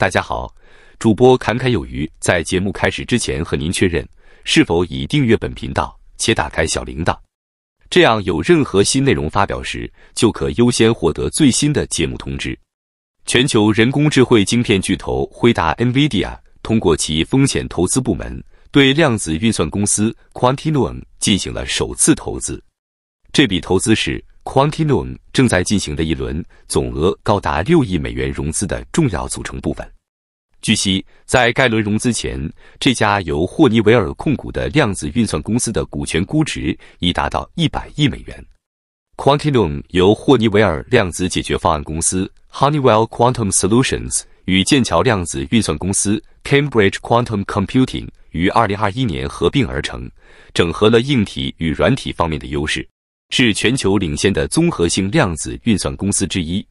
大家好，主播侃侃有余。在节目开始之前，和您确认是否已订阅本频道且打开小铃铛，这样有任何新内容发表时，就可优先获得最新的节目通知。全球人工智慧晶片巨头辉达 （NVIDIA） 通过其风险投资部门对量子运算公司 Quantinuum 进行了首次投资，这笔投资是。Quantinuum 正在进行的一轮总额高达六亿美元融资的重要组成部分。据悉，在该轮融资前，这家由霍尼韦尔控股的量子运算公司的股权估值已达到一百亿美元。Quantinuum 由霍尼韦尔量子解决方案公司 （Honeywell Quantum Solutions） 与剑桥量子运算公司 （Cambridge Quantum Computing） 于二零二一年合并而成，整合了硬体与软体方面的优势。是全球领先的综合性量子运算公司之一。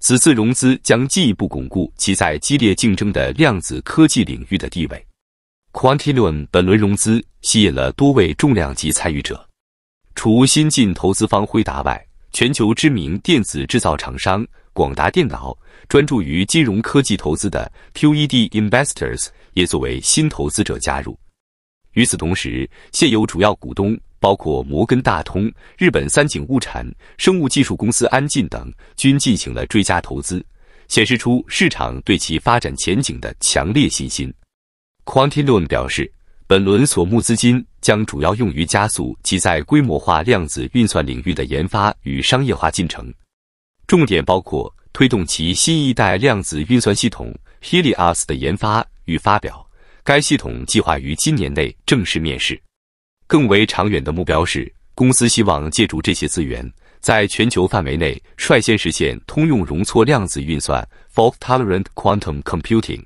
此次融资将进一步巩固其在激烈竞争的量子科技领域的地位。q u a n t i l u u m 本轮融资吸引了多位重量级参与者，除新晋投资方辉达外，全球知名电子制造厂商广达电脑、专注于金融科技投资的 QED Investors 也作为新投资者加入。与此同时，现有主要股东。包括摩根大通、日本三井物产、生物技术公司安进等均进行了追加投资，显示出市场对其发展前景的强烈信心。Quantinuum 表示，本轮所募资金将主要用于加速其在规模化量子运算领域的研发与商业化进程，重点包括推动其新一代量子运算系统 HeliOS 的研发与发表。该系统计划于今年内正式面世。更为长远的目标是，公司希望借助这些资源，在全球范围内率先实现通用容错量子运算 （fault-tolerant quantum computing），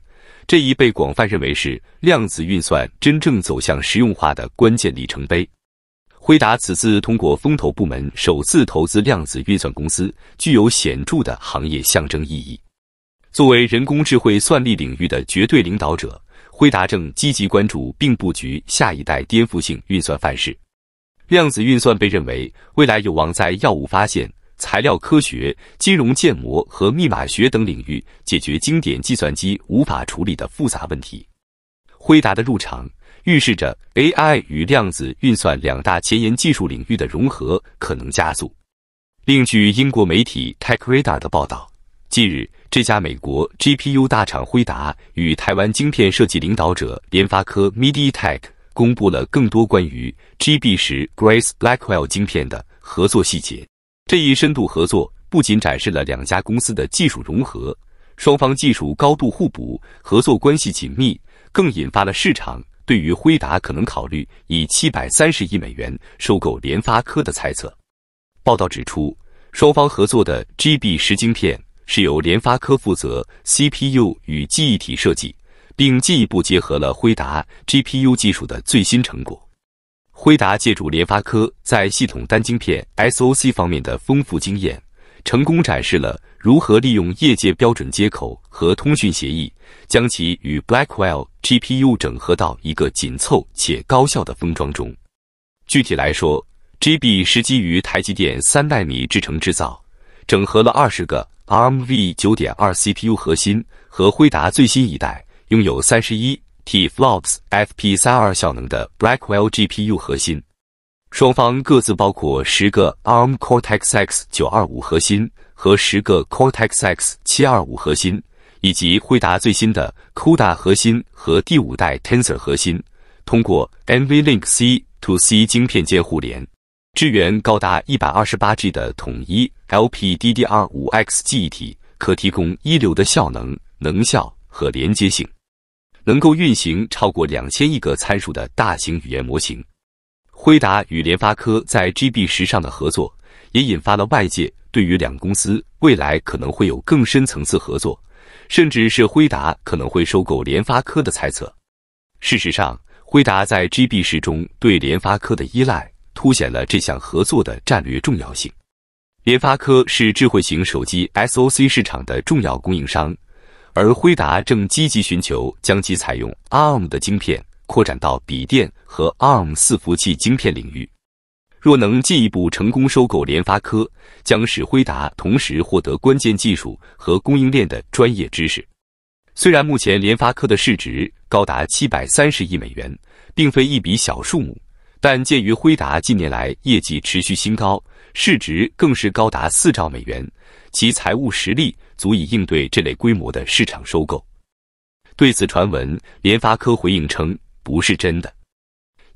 这一被广泛认为是量子运算真正走向实用化的关键里程碑。辉达此次通过风投部门首次投资量子运算公司，具有显著的行业象征意义。作为人工智慧算力领域的绝对领导者，辉达正积极关注并布局下一代颠覆性运算范式。量子运算被认为未来有望在药物发现、材料科学、金融建模和密码学等领域解决经典计算机无法处理的复杂问题。辉达的入场预示着 AI 与量子运算两大前沿技术领域的融合可能加速。另据英国媒体 Tech Radar 的报道。近日，这家美国 GPU 大厂辉达与台湾晶片设计领导者联发科 MediaTek 公布了更多关于 GB10 Grace Blackwell 晶片的合作细节。这一深度合作不仅展示了两家公司的技术融合，双方技术高度互补，合作关系紧密，更引发了市场对于辉达可能考虑以七百三十亿美元收购联发科的猜测。报道指出，双方合作的 GB10 晶片。是由联发科负责 CPU 与记忆体设计，并进一步结合了辉达 GPU 技术的最新成果。辉达借助联发科在系统单晶片 SOC 方面的丰富经验，成功展示了如何利用业界标准接口和通讯协议，将其与 Blackwell GPU 整合到一个紧凑且高效的封装中。具体来说，GB 是基于台积电三纳米制程制造，整合了二十个。ARMv 九点二 CPU 核心和辉达最新一代拥有三十一 T FLOPS FP32 效能的 Blackwell GPU 核心，双方各自包括十个 ARM Cortex X 九二五核心和十个 Cortex X 七二五核心，以及辉达最新的 CUDA 核心和第五代 Tensor 核心，通过 NV Link C to C 晶片间互联。支援高达一百二十八 G 的统一 LPDDR5X 记忆体，可提供一流的效能、能效和连接性，能够运行超过两千亿个参数的大型语言模型。辉达与联发科在 GB 十上的合作，也引发了外界对于两公司未来可能会有更深层次合作，甚至是辉达可能会收购联发科的猜测。事实上，辉达在 GB 十中对联发科的依赖。凸显了这项合作的战略重要性。联发科是智慧型手机 SOC 市场的重要供应商，而辉达正积极寻求将其采用 ARM 的晶片扩展到笔电和 ARM 伺服器晶片领域。若能进一步成功收购联发科，将使辉达同时获得关键技术和供应链的专业知识。虽然目前联发科的市值高达七百三十亿美元，并非一笔小数目。但鉴于辉达近年来业绩持续新高，市值更是高达四兆美元，其财务实力足以应对这类规模的市场收购。对此传闻，联发科回应称不是真的。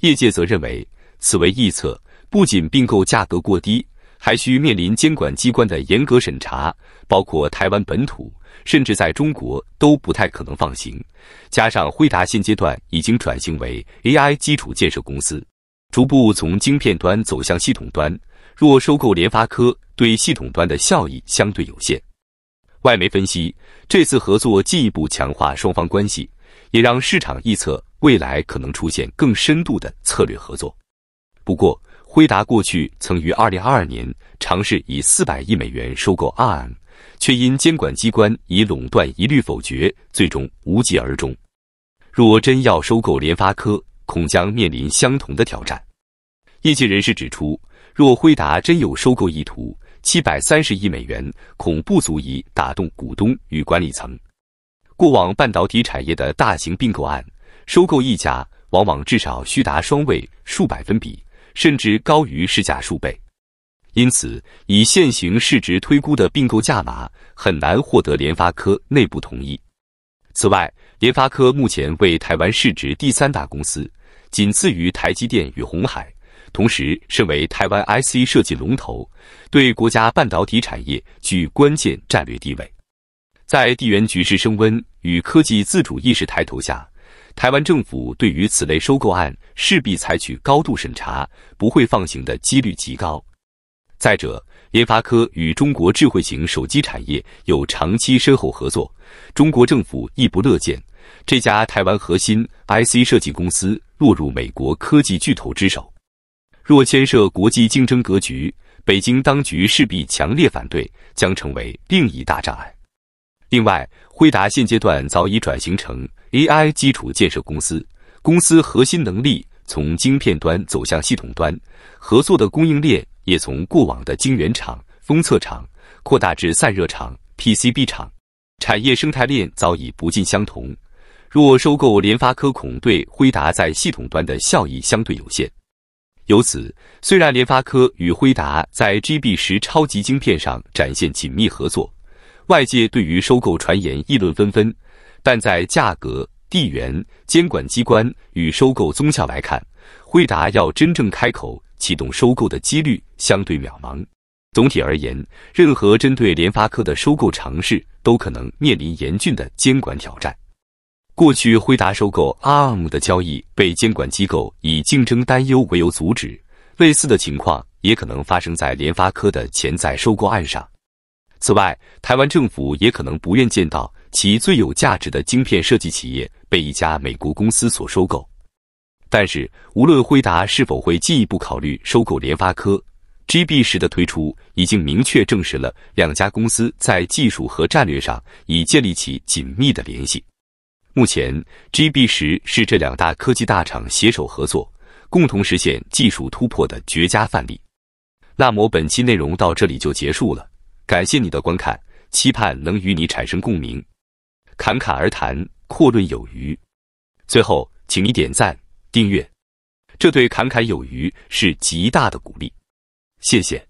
业界则认为，此为臆测，不仅并购价格过低，还需面临监管机关的严格审查，包括台湾本土甚至在中国都不太可能放行。加上辉达现阶段已经转型为 AI 基础建设公司。逐步从晶片端走向系统端，若收购联发科，对系统端的效益相对有限。外媒分析，这次合作进一步强化双方关系，也让市场预测未来可能出现更深度的策略合作。不过，辉达过去曾于2022年尝试以400亿美元收购 ARM，却因监管机关以垄断一律否决，最终无疾而终。若真要收购联发科，恐将面临相同的挑战。业界人士指出，若辉达真有收购意图，七百三十亿美元恐不足以打动股东与管理层。过往半导体产业的大型并购案，收购溢价往往至少需达双位数百分比，甚至高于市价数倍。因此，以现行市值推估的并购价码，很难获得联发科内部同意。此外，联发科目前为台湾市值第三大公司。仅次于台积电与鸿海，同时身为台湾 IC 设计龙头，对国家半导体产业具关键战略地位。在地缘局势升温与科技自主意识抬头下，台湾政府对于此类收购案势必采取高度审查，不会放行的几率极高。再者，联发科与中国智慧型手机产业有长期深厚合作，中国政府亦不乐见。这家台湾核心 IC 设计公司落入美国科技巨头之手，若牵涉国际竞争格局，北京当局势必强烈反对，将成为另一大障碍。另外，辉达现阶段早已转型成 AI 基础建设公司，公司核心能力从晶片端走向系统端，合作的供应链也从过往的晶圆厂、封测厂扩大至散热厂、PCB 厂，产业生态链早已不尽相同。若收购联发科，恐对辉达在系统端的效益相对有限。由此，虽然联发科与辉达在 GB 十超级晶片上展现紧密合作，外界对于收购传言议论纷纷，但在价格、地缘、监管机关与收购宗效来看，辉达要真正开口启动收购的几率相对渺茫。总体而言，任何针对联发科的收购尝试都可能面临严峻的监管挑战。过去，辉达收购 ARM 的交易被监管机构以竞争担忧为由阻止。类似的情况也可能发生在联发科的潜在收购案上。此外，台湾政府也可能不愿见到其最有价值的晶片设计企业被一家美国公司所收购。但是，无论辉达是否会进一步考虑收购联发科，GB 十的推出已经明确证实了两家公司在技术和战略上已建立起紧密的联系。目前，GB 十是这两大科技大厂携手合作，共同实现技术突破的绝佳范例。那么，本期内容到这里就结束了，感谢你的观看，期盼能与你产生共鸣。侃侃而谈，阔论有余。最后，请你点赞、订阅，这对侃侃有余是极大的鼓励。谢谢。